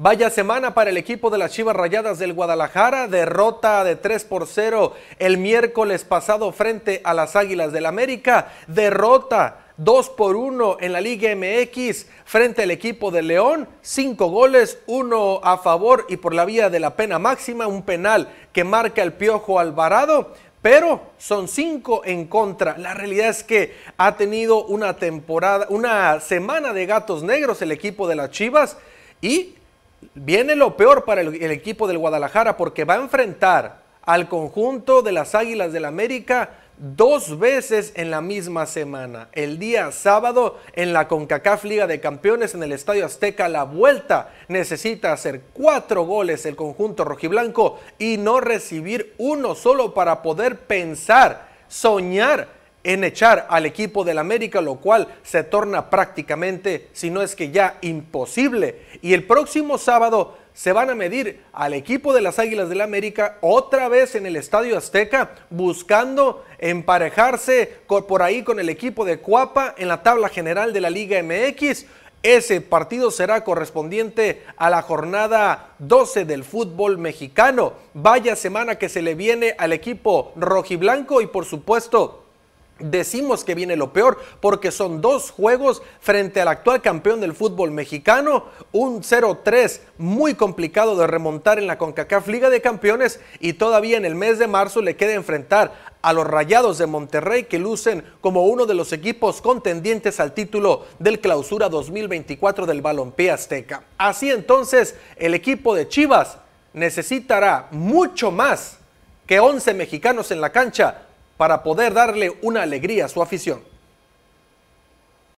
Vaya semana para el equipo de las Chivas Rayadas del Guadalajara. Derrota de 3 por 0 el miércoles pasado frente a las Águilas del América. Derrota 2 por 1 en la Liga MX frente al equipo de León, 5 goles, 1 a favor y por la vía de la pena máxima, un penal que marca el Piojo Alvarado, pero son 5 en contra. La realidad es que ha tenido una temporada, una semana de gatos negros el equipo de las Chivas y viene lo peor para el, equipo del Guadalajara porque va a enfrentar al conjunto de las Águilas del América dos veces en la misma semana. El día sábado en la CONCACAF Liga de Campeones en el Estadio Azteca, la vuelta necesita hacer cuatro goles el conjunto rojiblanco y no recibir uno solo para poder pensar, soñar en echar al equipo del América, lo cual se torna prácticamente, si no es que ya imposible. Y el próximo sábado se van a medir al equipo de las Águilas del América otra vez en el Estadio Azteca, buscando emparejarse por ahí con el equipo de Cuapa en la tabla general de la Liga MX. Ese partido será correspondiente a la jornada 12 del fútbol mexicano. Vaya semana que se le viene al equipo rojiblanco y por supuesto Decimos que viene lo peor porque son dos juegos frente al actual campeón del fútbol mexicano, un 0-3 muy complicado de remontar en la CONCACAF Liga de Campeones y todavía en el mes de marzo le queda enfrentar a los Rayados de Monterrey que lucen como uno de los equipos contendientes al título del Clausura 2024 del Balompié Azteca. Así entonces, el equipo de Chivas necesitará mucho más que 11 mexicanos en la cancha para poder darle una alegría a su afición.